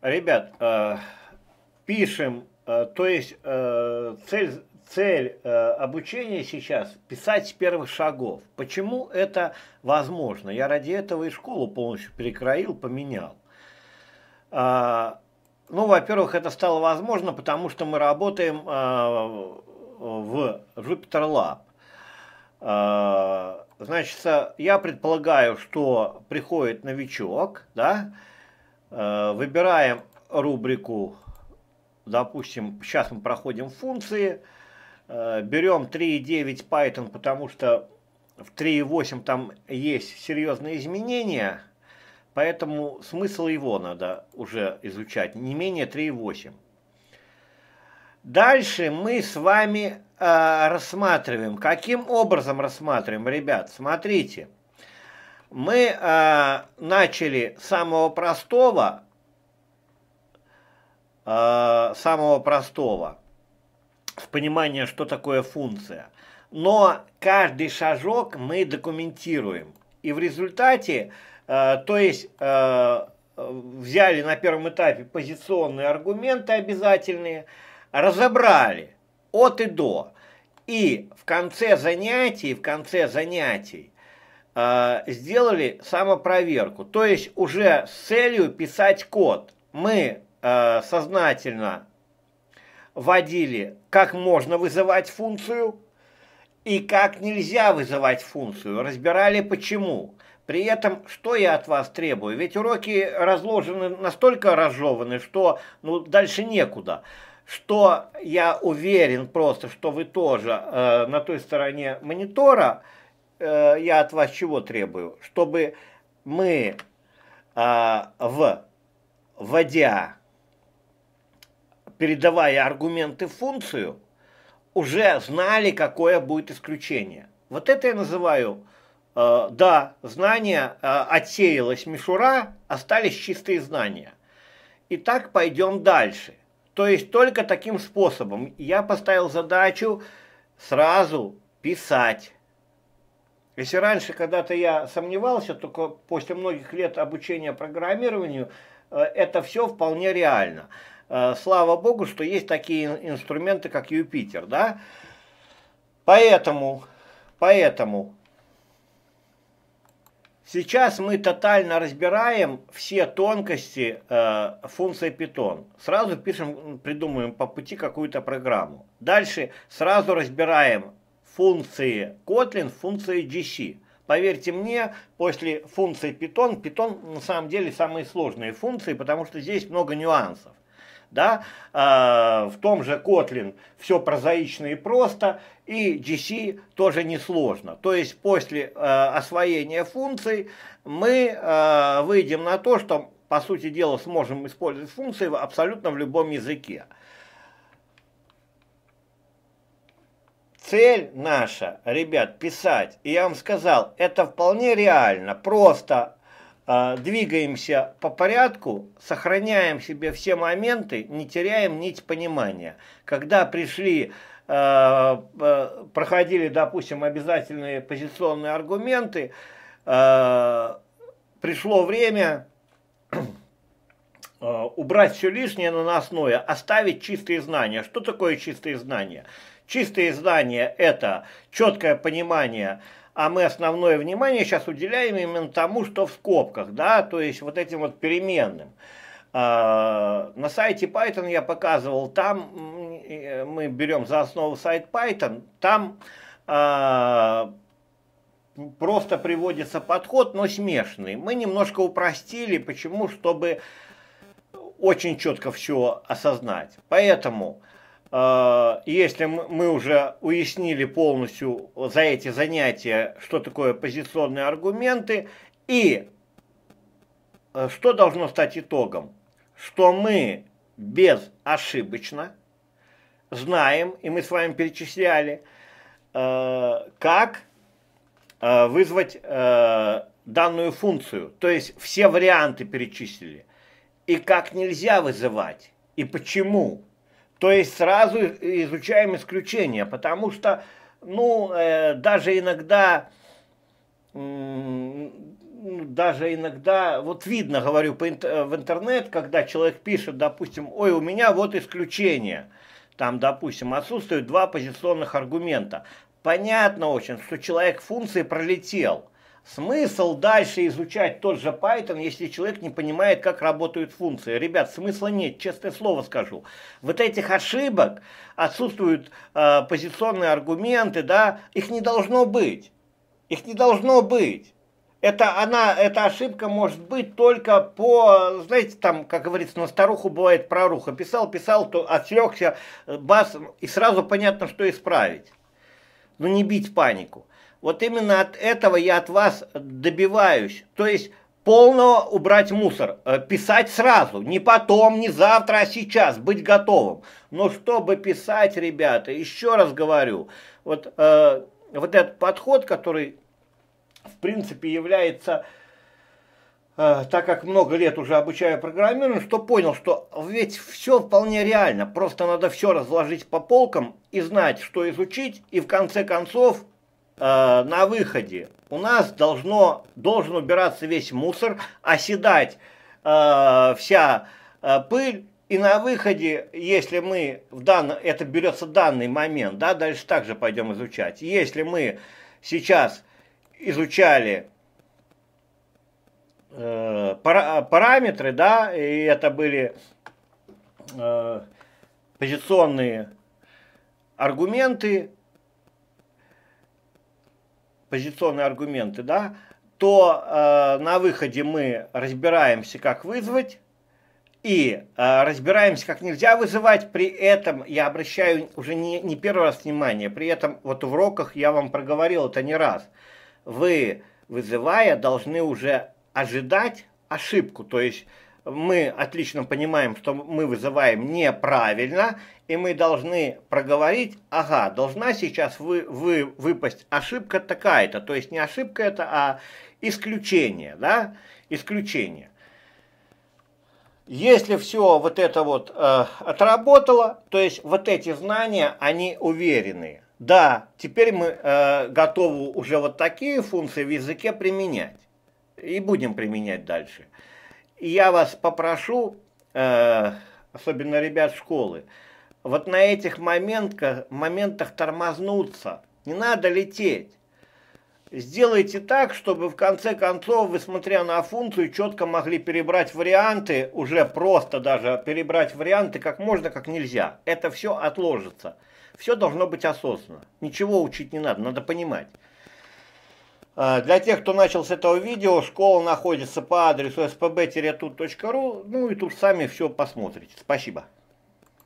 Ребят, э, пишем, э, то есть э, цель, цель э, обучения сейчас писать с первых шагов. Почему это возможно? Я ради этого и школу полностью перекроил, поменял. Э, ну, во-первых, это стало возможно, потому что мы работаем э, в Jupyter Lab. Э, значит, я предполагаю, что приходит новичок, да, Э, выбираем рубрику, допустим, сейчас мы проходим функции. Э, берем 3.9 Python, потому что в 3.8 там есть серьезные изменения, поэтому смысл его надо уже изучать, не менее 3.8. Дальше мы с вами э, рассматриваем. Каким образом рассматриваем, ребят? Смотрите мы э, начали самого простого, э, самого простого, в понимании, что такое функция. Но каждый шажок мы документируем. И в результате, э, то есть... Э, взяли на первом этапе позиционные аргументы обязательные, разобрали от и до. И в конце занятий, в конце занятий Э, сделали самопроверку, то есть уже с целью писать код. Мы э, сознательно вводили, как можно вызывать функцию и как нельзя вызывать функцию, разбирали почему. При этом, что я от вас требую? Ведь уроки разложены, настолько разжеваны, что ну, дальше некуда. Что я уверен просто, что вы тоже э, на той стороне монитора – э, я от вас чего требую? Чтобы мы э, а, вводя, передавая аргументы в функцию, уже знали, какое будет исключение. Вот это я называю, э, да, знание, э, отсеялась мишура, остались чистые знания. И так пойдем дальше. То есть только таким способом. Я поставил задачу сразу писать если раньше когда-то я сомневался, только после многих лет обучения программированию, э, это все вполне реально. Э, слава богу, что есть такие инструменты, как Юпитер, да? Поэтому, поэтому Сейчас мы тотально разбираем все тонкости э, функции Python. Сразу пишем, придумываем по пути какую-то программу. Дальше сразу разбираем функции Kotlin, функции GC. Поверьте мне, после функции Python, Python на самом деле самые сложные функции, потому что здесь много нюансов. Да? Э, в том же Kotlin все прозаично и просто, и GC тоже несложно. То есть после э, освоения функций мы э, выйдем на то, что, по сути дела, сможем использовать функции абсолютно в любом языке. цель наша, ребят, писать, и я вам сказал, это вполне реально, просто э, двигаемся по порядку, сохраняем себе все моменты, не теряем нить понимания. Когда пришли, э, э, проходили, допустим, обязательные позиционные аргументы, э, пришло время убрать все лишнее наносное, оставить чистые знания. Что такое чистые знания? Чистые знания – это четкое понимание, а мы основное внимание сейчас уделяем именно тому, что в скобках, да, то есть вот этим вот переменным. А, на сайте Python я показывал, там мы берем за основу сайт Python, там а, просто приводится подход, но смешанный. Мы немножко упростили, почему, чтобы очень четко все осознать. Поэтому Э, если мы уже уяснили полностью за эти занятия, что такое позиционные аргументы и э, что должно стать итогом, что мы безошибочно знаем, и мы с вами перечисляли, э, как вызвать данную функцию. То есть все варианты перечислили. И как нельзя вызывать, и почему. То есть сразу изучаем исключения, потому что, ну, э, даже иногда, э, даже иногда, вот видно, говорю, по, в интернет, когда человек пишет, допустим, ой, у меня вот исключение, там, допустим, отсутствуют два позиционных аргумента. Понятно очень, что человек функции пролетел, Смысл дальше изучать тот же Python, если человек не понимает, как работают функции. Ребят, смысла нет, честное слово скажу. Вот этих ошибок, отсутствуют э, позиционные аргументы, да, их не должно быть. Их не должно быть. Это она, эта ошибка может быть только по, знаете, там, как говорится, на старуху бывает проруха. Писал, писал, то отвлекся, э, бас, и сразу понятно, что исправить. Но ну, не бить панику. Вот именно от этого я от вас добиваюсь. То есть полного убрать мусор, э, писать сразу, не потом, не завтра, а сейчас, быть готовым. Но чтобы писать, ребята, еще раз говорю, вот, э, вот этот подход, который, в принципе, является э, так как много лет уже обучаю программированию, что понял, что ведь все вполне реально. Просто надо все разложить по полкам и знать, что изучить, и в конце концов э, на выходе у нас должно, должен убираться весь мусор, оседать э, вся э, пыль, и на выходе, если мы, в дан... это берется данный момент, да, дальше также пойдем изучать. Если мы сейчас изучали э, параметры, да, и это были э, позиционные аргументы, позиционные аргументы, да, то э, на выходе мы разбираемся, как вызвать, и э, разбираемся, как нельзя вызывать. При этом я обращаю уже не, не первый раз внимание, при этом вот в уроках я вам проговорил это не раз. Вы, вызывая, должны уже ожидать ошибку, то есть мы отлично понимаем, что мы вызываем неправильно, и мы должны проговорить, ага, должна сейчас вы, вы, выпасть ошибка такая-то, то есть не ошибка это, а исключение, да, исключение. Если все вот это вот э, отработало, то есть вот эти знания, они уверенные. Да, теперь мы э, готовы уже вот такие функции в языке применять. И будем применять дальше я вас попрошу, э, особенно ребят школы, вот на этих моментках моментах тормознуться. Не надо лететь. Сделайте так, чтобы в конце концов вы, смотря на функцию, четко могли перебрать варианты, уже просто даже перебрать варианты как можно, как нельзя. Это все отложится. Все должно быть осознанно. Ничего учить не надо, надо понимать. Э, для тех, кто начал с этого видео, школа находится по адресу spb-tut.ru, ну и тут сами все посмотрите. Спасибо.